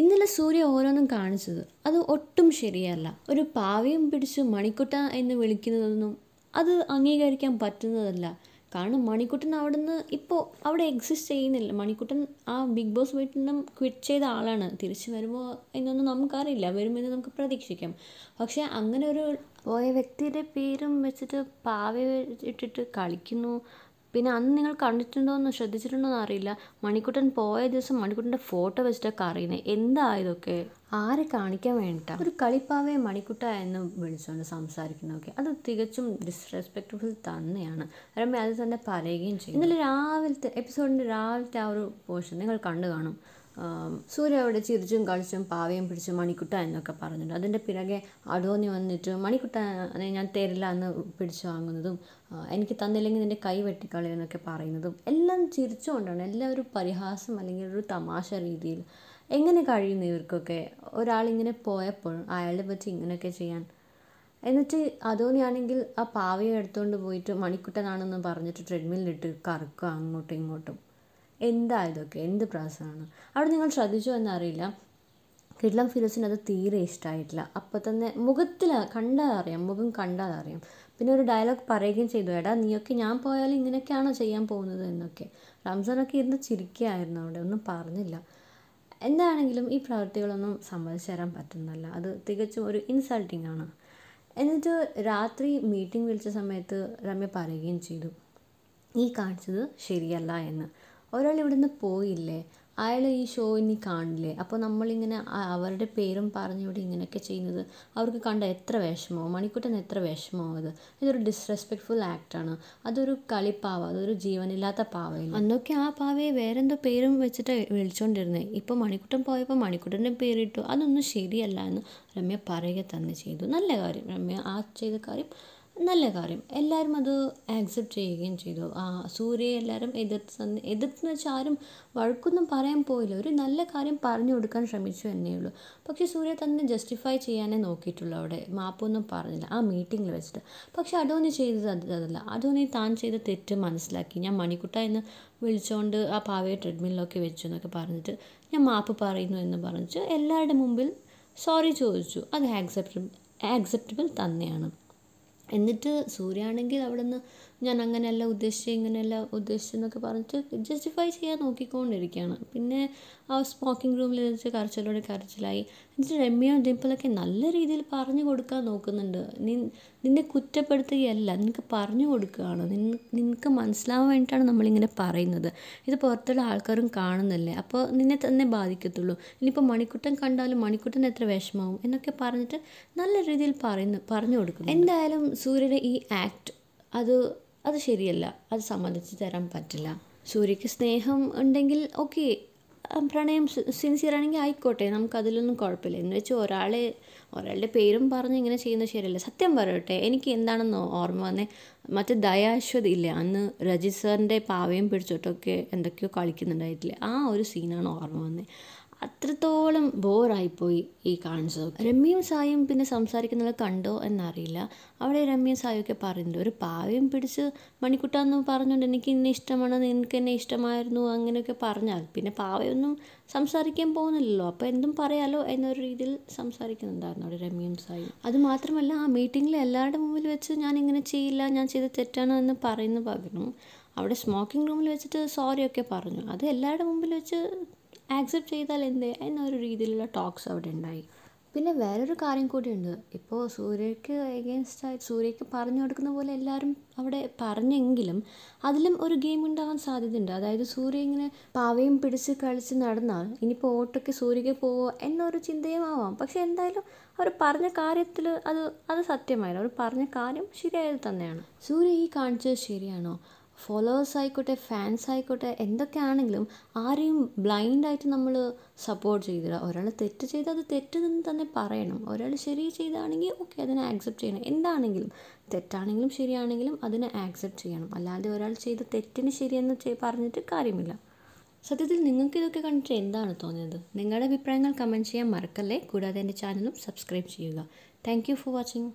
ഇന്നലെ സൂര്യ ഓരോന്നും കാണിച്ചത് അത് ഒട്ടും ശരിയല്ല ഒരു പാവയും പിടിച്ച് മണിക്കുട്ട എന്ന് വിളിക്കുന്നതൊന്നും അത് അംഗീകരിക്കാൻ പറ്റുന്നതല്ല കാരണം മണിക്കുട്ടൻ അവിടുന്ന് ഇപ്പോൾ അവിടെ എക്സിസ്റ്റ് ചെയ്യുന്നില്ല മണിക്കുട്ടൻ ആ ബിഗ് ബോസ് വീട്ടിൽ നിന്നും ക്വിറ്റ് ചെയ്ത ആളാണ് തിരിച്ചു വരുമോ എന്നൊന്നും നമുക്കറിയില്ല വരുമെന്ന് നമുക്ക് പ്രതീക്ഷിക്കാം പക്ഷേ അങ്ങനെ ഒരു പോയ വ്യക്തിയുടെ പേരും വെച്ചിട്ട് പാവ ഇട്ടിട്ട് കളിക്കുന്നു പിന്നെ അന്ന് നിങ്ങൾ കണ്ടിട്ടുണ്ടോ എന്ന് ശ്രദ്ധിച്ചിട്ടുണ്ടോ എന്ന് അറിയില്ല മണിക്കുട്ടൻ പോയ ദിവസം മണിക്കുട്ടൻ്റെ ഫോട്ടോ വെച്ചിട്ടൊക്കെ അറിയുന്നത് എന്താ ഇതൊക്കെ ആരെ കാണിക്കാൻ വേണ്ടിയിട്ടാണ് ഒരു കളിപ്പാവയെ മണിക്കുട്ട എന്ന് വിളിച്ചുകൊണ്ട് സംസാരിക്കുന്നതൊക്കെ അത് തികച്ചും ഡിസ്റെസ്പെക്റ്റബിൾ തന്നെയാണ് അത് തന്നെ പറയുകയും ചെയ്യും ഇന്നലെ രാവിലത്തെ എപ്പിസോഡിൻ്റെ രാവിലത്തെ ആ ഒരു പോർഷൻ നിങ്ങൾ കണ്ടു കാണും സൂര്യ അവിടെ ചിരിച്ചും കളിച്ചും പാവയും പിടിച്ചും മണിക്കുട്ട എന്നൊക്കെ പറഞ്ഞിട്ട് അതിൻ്റെ പിറകെ അടോന്നി വന്നിട്ട് മണിക്കുട്ടനെ ഞാൻ തരില്ല എന്ന് പിടിച്ച് വാങ്ങുന്നതും എനിക്ക് തന്നില്ലെങ്കിൽ നിൻ്റെ കൈ വെട്ടിക്കളയെന്നൊക്കെ പറയുന്നതും എല്ലാം ചിരിച്ചുകൊണ്ടാണ് എല്ലാം ഒരു പരിഹാസം അല്ലെങ്കിൽ ഒരു തമാശ രീതിയിൽ എങ്ങനെ കഴിയുന്ന ഇവർക്കൊക്കെ ഒരാളിങ്ങനെ പോയപ്പോൾ അയാളെ പറ്റി ഇങ്ങനെയൊക്കെ ചെയ്യാൻ എന്നിട്ട് അതോണിയാണെങ്കിൽ ആ പാവയെ എടുത്തുകൊണ്ട് പോയിട്ട് മണിക്കുട്ടനാണെന്ന് പറഞ്ഞിട്ട് ട്രെഡ്മില്ലിട്ട് കറക്കുക അങ്ങോട്ടും ഇങ്ങോട്ടും എന്താ ഇതൊക്കെ എന്ത് പ്രാസമാണ് അവിടെ നിങ്ങൾ ശ്രദ്ധിച്ചോ എന്നറിയില്ല കിഡ്ലം ഫിറോസിന് അത് തീരെ ഇഷ്ടമായിട്ടില്ല അപ്പം തന്നെ മുഖത്തിൽ കണ്ടതറിയാം അറിയാം മുഖം കണ്ടതറിയാം അറിയാം പിന്നെ ഒരു ഡയലോഗ് പറയുകയും ചെയ്തു എടാ നീയൊക്കെ ഞാൻ പോയാൽ ഇങ്ങനെയൊക്കെയാണോ ചെയ്യാൻ പോകുന്നത് എന്നൊക്കെ റംസാനൊക്കെ ഇരുന്ന് ചിരിക്കുകയായിരുന്നു അവിടെ ഒന്നും പറഞ്ഞില്ല എന്താണെങ്കിലും ഈ പ്രവൃത്തികളൊന്നും സമ്മതിച്ചു തരാൻ പറ്റുന്നില്ല അത് തികച്ചും ഒരു ഇൻസൾട്ടിങ് ആണ് എന്നിട്ട് രാത്രി മീറ്റിംഗ് വിളിച്ച സമയത്ത് രമ്യ പറയുകയും ചെയ്തു ഈ കാണിച്ചത് ശരിയല്ല എന്ന് ഒരാൾ നിന്ന് പോയില്ലേ അയാൾ ഈ ഷോ ഇനി കാണില്ലേ അപ്പോൾ നമ്മളിങ്ങനെ അവരുടെ പേരും പറഞ്ഞിവിടെ ഇങ്ങനെയൊക്കെ ചെയ്യുന്നത് അവർക്ക് കണ്ട എത്ര വിഷമവും മണിക്കുട്ടന് എത്ര വിഷമവും അത് ഇതൊരു ഡിസ്റെസ്പെക്ട്ഫുൾ ആക്റ്റാണ് അതൊരു കളിപ്പാവ അതൊരു ജീവനില്ലാത്ത പാവയില്ല അന്നൊക്കെ ആ പാവയെ വേറെന്തോ പേരും വെച്ചിട്ട് വിളിച്ചുകൊണ്ടിരുന്നത് ഇപ്പോൾ മണിക്കുട്ടൻ പോയപ്പോൾ മണിക്കുട്ടൻ്റെ പേരിട്ടു അതൊന്നും ശരിയല്ല എന്ന് രമ്യ പറയുക തന്നെ ചെയ്തു നല്ല കാര്യം രമ്യ ആ ചെയ്ത കാര്യം നല്ല കാര്യം എല്ലാവരും അത് ആക്സെപ്റ്റ് ചെയ്യുകയും ചെയ്തു ആ സൂര്യയെ എല്ലാവരും എതിർത്ത് തന്നെ എതിർത്തെന്ന് വെച്ചാൽ ആരും വഴക്കൊന്നും പറയാൻ പോയില്ല ഒരു നല്ല കാര്യം പറഞ്ഞു കൊടുക്കാൻ ശ്രമിച്ചു എന്നേ ഉള്ളൂ പക്ഷേ സൂര്യ തന്നെ ജസ്റ്റിഫൈ ചെയ്യാനേ നോക്കിയിട്ടുള്ളൂ അവിടെ മാപ്പൊന്നും പറഞ്ഞില്ല ആ മീറ്റിങ്ങിൽ വെച്ചിട്ട് പക്ഷേ അടോനി ചെയ്തത് അത് അതല്ല അടോനി താൻ ചെയ്ത തെറ്റ് മനസ്സിലാക്കി ഞാൻ മണിക്കുട്ട എന്ന് വിളിച്ചുകൊണ്ട് ആ പാവയെ ട്രെഡ്മില്ലൊക്കെ വെച്ചു എന്നൊക്കെ പറഞ്ഞിട്ട് ഞാൻ മാപ്പ് പറയുന്നു എന്ന് പറഞ്ഞിട്ട് എല്ലാവരുടെ മുമ്പിൽ സോറി ചോദിച്ചു അത് ആക്സെപ്റ്റബിൾ ആക്സെപ്റ്റബിൾ തന്നെയാണ് എന്നിട്ട് അവിടെ നിന്ന് ഞാൻ അങ്ങനെയല്ല ഉദ്ദേശിച്ചത് ഇങ്ങനെയല്ല എന്നൊക്കെ പറഞ്ഞിട്ട് ജസ്റ്റിഫൈ ചെയ്യാൻ നോക്കിക്കൊണ്ടിരിക്കുകയാണ് പിന്നെ ആ സ്മോക്കിംഗ് റൂമിൽ വെച്ച് കരച്ചിലോട് കരച്ചിലായി എന്നിട്ട് രമ്യയും ഡിംപിളൊക്കെ നല്ല രീതിയിൽ പറഞ്ഞു കൊടുക്കാൻ നോക്കുന്നുണ്ട് നിന്നെ കുറ്റപ്പെടുത്തുകയല്ല നിനക്ക് പറഞ്ഞു കൊടുക്കുകയാണ് നിനക്ക് മനസ്സിലാവാൻ വേണ്ടിയിട്ടാണ് നമ്മളിങ്ങനെ പറയുന്നത് ഇത് പുറത്തുള്ള ആൾക്കാരും കാണുന്നില്ലേ അപ്പോൾ നിന്നെ തന്നെ ബാധിക്കത്തുള്ളൂ ഇനിയിപ്പോൾ മണിക്കുട്ടൻ കണ്ടാലും മണിക്കുട്ടൻ എത്ര വിഷമാവും എന്നൊക്കെ പറഞ്ഞിട്ട് നല്ല രീതിയിൽ പറയുന്നു പറഞ്ഞു കൊടുക്കുന്നു എന്തായാലും സൂര്യന് ഈ ആക്ട് അത് അത് ശരിയല്ല അത് സമ്മതിച്ച് തരാൻ പറ്റില്ല സൂര്യക്ക് സ്നേഹം ഉണ്ടെങ്കിൽ ഓക്കെ പ്രണയം സിൻസിയർ ആണെങ്കിൽ ആയിക്കോട്ടെ നമുക്കതിലൊന്നും കുഴപ്പമില്ല എന്ന് വെച്ചാൽ ഒരാളെ ഒരാളുടെ പേരും പറഞ്ഞ് ഇങ്ങനെ ചെയ്യുന്നത് ശരിയല്ല സത്യം പറയട്ടെ എനിക്ക് എന്താണെന്നോ ഓർമ്മ വന്നേ മറ്റേ ദയാശ്വതി ഇല്ലേ അന്ന് രജിസറിൻ്റെ പാവയും പിടിച്ചിട്ടൊക്കെ എന്തൊക്കെയോ കളിക്കുന്നുണ്ടായിട്ടില്ലേ ആ ഒരു സീനാണ് ഓർമ്മ വന്നത് അത്രത്തോളം ബോറായിപ്പോയി ഈ കാണിച്ചത് രമ്യയും സായും പിന്നെ സംസാരിക്കുന്നത് കണ്ടോ എന്നറിയില്ല അവിടെ രമ്യയും സായൊക്കെ പറയുന്നുണ്ട് ഒരു പാവയും പിടിച്ച് മണിക്കുട്ടാന്ന് പറഞ്ഞുകൊണ്ട് എനിക്ക് ഇന്ന ഇഷ്ടമാണ് നിനക്ക് എന്നെ ഇഷ്ടമായിരുന്നു അങ്ങനെയൊക്കെ പറഞ്ഞാൽ പിന്നെ പാവയൊന്നും സംസാരിക്കാൻ പോകുന്നില്ലല്ലോ അപ്പോൾ എന്തും പറയാലോ എന്നൊരു രീതിയിൽ സംസാരിക്കുന്നുണ്ടായിരുന്നു അവിടെ രമ്യയും സായും അതുമാത്രമല്ല ആ മീറ്റിങ്ങിൽ എല്ലാവരുടെ മുമ്പിൽ വെച്ച് ഞാൻ ഇങ്ങനെ ചെയ്യില്ല ഞാൻ ചെയ്ത് തെറ്റാണ് എന്ന് പറയുന്ന പകരം അവിടെ സ്മോക്കിംഗ് റൂമിൽ വെച്ചിട്ട് സോറിയൊക്കെ പറഞ്ഞു അത് എല്ലാവരുടെ മുമ്പിൽ വെച്ച് ആക്സെപ്റ്റ് ചെയ്താൽ എന്ത് എന്നൊരു രീതിയിലുള്ള ടോക്സ് അവിടെ ഉണ്ടായി പിന്നെ വേറൊരു കാര്യം കൂടിയുണ്ട് ഇപ്പോൾ സൂര്യയ്ക്ക് എഗെയിൻസ്റ്റായി സൂര്യക്ക് പറഞ്ഞു കൊടുക്കുന്ന പോലെ എല്ലാവരും അവിടെ പറഞ്ഞെങ്കിലും അതിലും ഒരു ഗെയിം ഉണ്ടാവാൻ സാധ്യതയുണ്ട് അതായത് സൂര്യ ഇങ്ങനെ പാവയും പിടിച്ച് കളിച്ച് നടന്നാൽ ഇനിയിപ്പോൾ ഓട്ടൊക്കെ സൂര്യക്ക് പോവോ എന്നൊരു ചിന്തയും ആവാം പക്ഷെ എന്തായാലും അവർ പറഞ്ഞ കാര്യത്തിൽ അത് അത് സത്യമായില്ല അവർ പറഞ്ഞ കാര്യം ശരിയായത് തന്നെയാണ് സൂര്യ ഈ കാണിച്ചത് ശരിയാണോ ഫോളോവേഴ്സ് ആയിക്കോട്ടെ ഫാൻസ് ആയിക്കോട്ടെ എന്തൊക്കെയാണെങ്കിലും ആരെയും ബ്ലൈൻഡായിട്ട് നമ്മൾ സപ്പോർട്ട് ചെയ്തില്ല ഒരാൾ തെറ്റ് ചെയ്താൽ അത് തെറ്റെന്ന് തന്നെ പറയണം ഒരാൾ ശരി ചെയ്താണെങ്കിൽ ഓക്കെ അതിനെ ആക്സെപ്റ്റ് ചെയ്യണം എന്താണെങ്കിലും തെറ്റാണെങ്കിലും ശരിയാണെങ്കിലും അതിനെ ആക്സെപ്റ്റ് ചെയ്യണം അല്ലാതെ ഒരാൾ ചെയ്ത തെറ്റിന് ശരിയെന്ന് പറഞ്ഞിട്ട് കാര്യമില്ല സത്യത്തിൽ നിങ്ങൾക്ക് ഇതൊക്കെ കണ്ടിട്ട് എന്താണ് തോന്നിയത് നിങ്ങളുടെ അഭിപ്രായങ്ങൾ കമൻറ്റ് ചെയ്യാൻ മറക്കല്ലേ കൂടാതെ എൻ്റെ ചാനലും സബ്സ്ക്രൈബ് ചെയ്യുക താങ്ക് ഫോർ വാച്ചിങ്